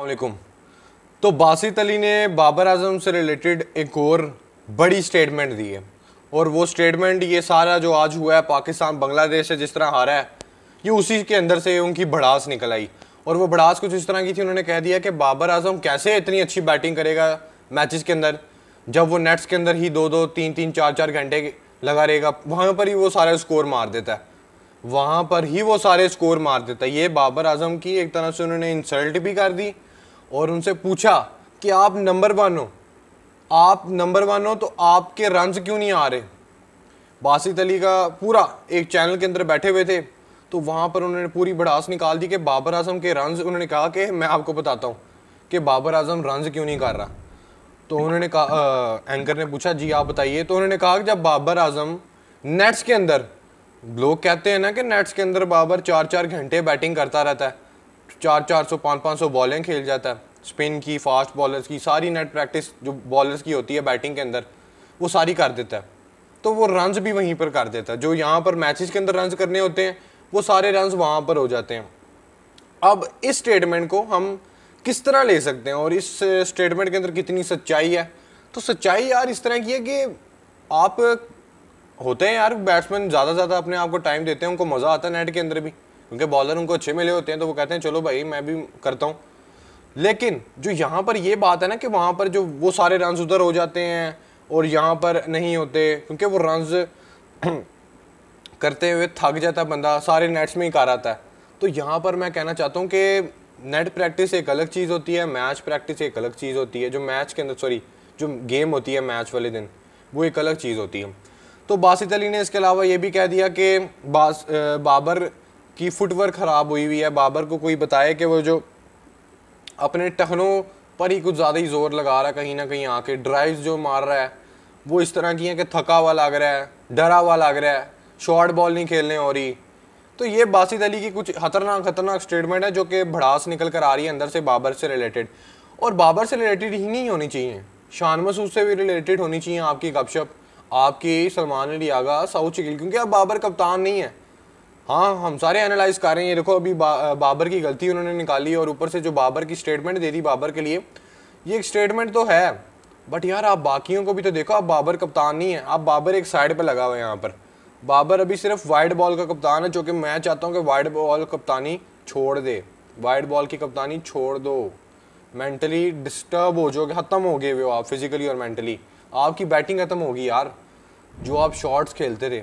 अलकुम तो बासित अली ने बाबर आजम से रिलेटेड एक और बड़ी स्टेटमेंट दी है और वो स्टेटमेंट ये सारा जो आज हुआ है पाकिस्तान बांग्लादेश से जिस तरह हारा है ये उसी के अंदर से उनकी भड़ास निकल आई और वो भड़ास कुछ इस तरह की थी उन्होंने कह दिया कि बाबर आजम कैसे इतनी अच्छी बैटिंग करेगा मैचेस के अंदर जब वो नेट्स के अंदर ही दो दो तीन तीन चार चार घंटे लगा रहेगा वहाँ पर ही वो सारा स्कोर मार देता है वहाँ पर ही वो सारे स्कोर मार देता ये बाबर आजम की एक तरह से उन्होंने इंसल्ट भी कर दी और उनसे पूछा कि आप नंबर वन हो आप नंबर वन हो तो आपके रन क्यों नहीं आ रहे बासित अली का पूरा एक चैनल के अंदर बैठे हुए थे तो वहाँ पर उन्होंने पूरी बढ़ास निकाल दी कि बाबर आजम के रन उन्होंने कहा कि मैं आपको बताता हूँ कि बाबर आजम रन क्यों नहीं कर रहा तो उन्होंने कहा एंकर ने पूछा जी आप बताइए तो उन्होंने कहा कि जब बाबर आजम नेट्स के अंदर लोग कहते हैं ना कि नेट्स के अंदर बाबर चार चार घंटे बैटिंग करता रहता है चार चार सौ पाँच पाँच सौ बॉलें खेल जाता है स्पिन की फास्ट बॉलर्स की सारी नेट प्रैक्टिस जो बॉलर्स की होती है बैटिंग के अंदर वो सारी कर देता है तो वो रन भी वहीं पर कर देता है जो यहाँ पर मैचेस के अंदर रन करने होते हैं वो सारे रन वहाँ पर हो जाते हैं अब इस स्टेटमेंट को हम किस तरह ले सकते हैं और इस स्टेटमेंट के अंदर कितनी सच्चाई है तो सच्चाई यार इस तरह की है कि आप होते हैं यार बैट्समैन ज़्यादा ज़्यादा अपने आप को टाइम देते हैं उनको मज़ा आता है नेट के अंदर भी क्योंकि बॉलर उनको अच्छे मिले होते हैं तो वो कहते हैं चलो भाई मैं भी करता हूँ लेकिन जो यहाँ पर ये बात है ना कि वहाँ पर जो वो सारे रन उधर हो जाते हैं और यहाँ पर नहीं होते क्योंकि वो रन करते हुए थक जाता बंदा सारे नेट्स में ही कार आता है तो यहाँ पर मैं कहना चाहता हूँ कि नेट प्रैक्टिस एक अलग चीज़ होती है मैच प्रैक्टिस एक अलग चीज़ होती है जो मैच के अंदर सॉरी जो गेम होती है मैच वाले दिन वो एक अलग चीज़ होती है तो बासित अली ने इसके अलावा ये भी कह दिया कि बास बाबर की फुटवर्क ख़राब हुई हुई है बाबर को कोई बताए कि वो जो अपने टखनों पर ही कुछ ज़्यादा ही जोर लगा रहा है कहीं ना कहीं आके ड्राइव्स जो मार रहा है वो इस तरह की हैं कि थका हुआ लग रहा है डरा हुआ लग रहा है शॉर्ट बॉल नहीं खेलने हो रही तो ये बासित अली की कुछ खतरनाक खतरनाक स्टेटमेंट है जो कि भड़ास निकल कर आ रही है अंदर से बाबर से रिलेटेड और बाबर से रिलेटेड ही नहीं होनी चाहिए शान मसूद से भी रिलेटेड होनी चाहिए आपकी गपशप आपकी सलमान अली आगा साउथ चिकल क्योंकि अब बाबर कप्तान नहीं है हाँ हम सारे एनालाइज कर रहे हैं ये देखो अभी बा, बाबर की गलती उन्होंने निकाली और ऊपर से जो बाबर की स्टेटमेंट दे दी बाबर के लिए ये एक स्टेटमेंट तो है बट यार आप बाकियों को भी तो देखो आप बाबर कप्तान नहीं है आप बाबर एक साइड पर लगा हुआ है यहाँ पर बाबर अभी सिर्फ वाइड बॉल का कप्तान है जो कि मैं चाहता हूँ कि वाइड बॉल कप्तानी छोड़ दे वाइड बॉल की कप्तानी छोड़ दो मेंटली डिस्टर्ब हो जाओगे ख़त्म हो गए हो आप फिज़िकली और मेंटली आपकी बैटिंग ख़त्म होगी यार जो आप शॉट्स खेलते थे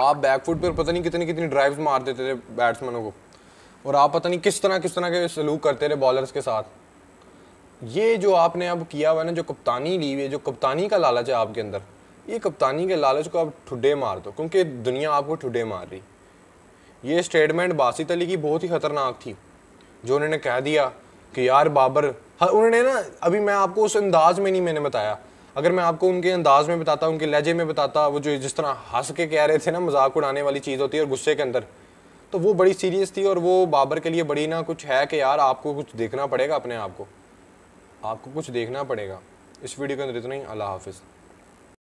आप बैकफुट पर पता नहीं कितनी कितनी ड्राइव्स मार देते थे बैट्समैनों को और आप पता नहीं किस तरह किस तरह के सलूक करते थे बॉलर्स के साथ ये जो आपने अब किया हुआ है ना जो कप्तानी ली हुई है जो कप्तानी का लालच है आपके अंदर ये कप्तानी के लालच को आप ठुडे मार दो क्योंकि दुनिया आपको ठुडे मार रही ये स्टेटमेंट बासित अली की बहुत ही ख़तरनाक थी जो उन्होंने कह दिया कि यार बाबर हाँ, उन्होंने ना अभी मैं आपको उस अंदाज में नहीं मैंने बताया अगर मैं आपको उनके अंदाज में बताता उनके लहजे में बताता वो जो जिस तरह हंस के कह रहे थे ना मजाक उड़ाने वाली चीज़ होती है और गुस्से के अंदर तो वो बड़ी सीरियस थी और वो बाबर के लिए बड़ी ना कुछ है कि यार आपको कुछ देखना पड़ेगा अपने आप को आपको कुछ देखना पड़ेगा इस वीडियो के अंदर इतना ही अल्लाह हाफिज़